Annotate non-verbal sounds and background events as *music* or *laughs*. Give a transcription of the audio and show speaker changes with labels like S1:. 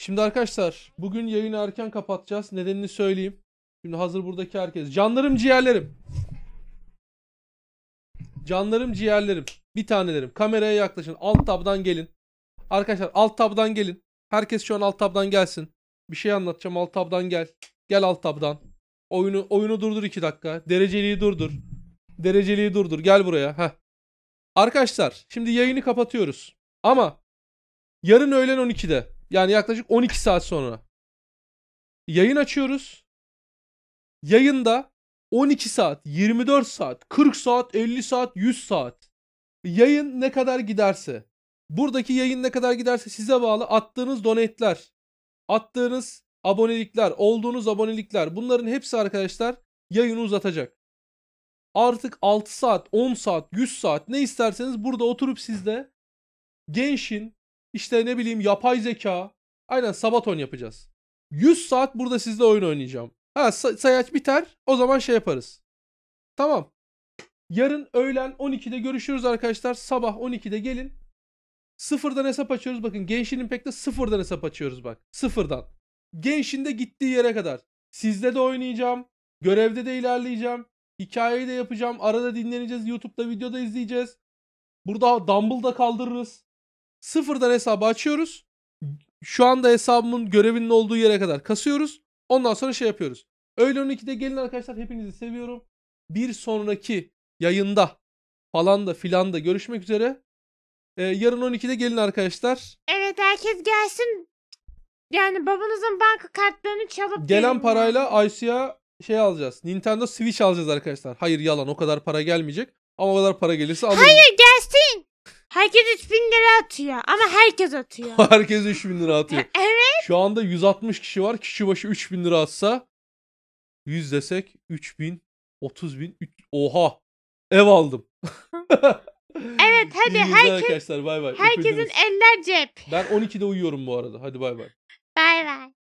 S1: Şimdi arkadaşlar bugün yayını erken kapatacağız. Nedenini söyleyeyim. Şimdi hazır buradaki herkes. Canlarım ciğerlerim. Canlarım ciğerlerim. Bir tanelerim. Kameraya yaklaşın. Alt tabdan gelin. Arkadaşlar alt tabdan gelin. Herkes şu an alt tabdan gelsin. Bir şey anlatacağım alt tabdan gel. Gel alt tabdan. Oyunu oyunu durdur 2 dakika. Dereceliği durdur. Dereceliği durdur. Gel buraya. Heh. Arkadaşlar şimdi yayını kapatıyoruz. Ama yarın öğlen 12'de yani yaklaşık 12 saat sonra. Yayın açıyoruz. Yayında 12 saat, 24 saat, 40 saat, 50 saat, 100 saat. Yayın ne kadar giderse. Buradaki yayın ne kadar giderse size bağlı attığınız donetler, attığınız abonelikler, olduğunuz abonelikler bunların hepsi arkadaşlar yayını uzatacak. Artık 6 saat, 10 saat, 100 saat ne isterseniz burada oturup sizde Genshin, işte ne bileyim yapay zeka. Aynen sabaton yapacağız. 100 saat burada sizle oyun oynayacağım. Ha say sayaç biter o zaman şey yaparız. Tamam. Yarın öğlen 12'de görüşürüz arkadaşlar. Sabah 12'de gelin. Sıfırdan hesap açıyoruz. Bakın Genshin Impact'te sıfırdan hesap açıyoruz bak. Sıfırdan. de gittiği yere kadar. Sizde de oynayacağım. Görevde de ilerleyeceğim. Hikayeyi de yapacağım. Arada dinleneceğiz. YouTube'da videoda izleyeceğiz. Burada dumbbell da kaldırırız. Sıfırdan hesabı açıyoruz. Şu anda hesabımın görevinin olduğu yere kadar kasıyoruz. Ondan sonra şey yapıyoruz. Öğlen 12'de gelin arkadaşlar hepinizi seviyorum. Bir sonraki yayında falan da filan da görüşmek üzere. Ee, yarın 12'de gelin arkadaşlar. Evet herkes gelsin.
S2: Yani babanızın banka kartlarını çalıp Gelen parayla
S1: Aysu'ya şey alacağız. Nintendo Switch alacağız arkadaşlar. Hayır yalan o kadar para gelmeyecek. Ama o kadar para gelirse alırım. Hayır
S2: gel Herkes 3000 lira atıyor ama herkes atıyor. *laughs*
S1: Herkes 3000 lira atıyor. E, evet. Şu anda 160 kişi var. Kişi başı 3000 lira atsa 100 desek 3000, 30000, oha ev aldım. *laughs* evet hadi İyi herkes, arkadaşlar bay bay. Herkesin Öpüldünüz.
S2: eller cep.
S1: Ben 12'de uyuyorum bu arada. Hadi bay bay.
S2: Bay bay.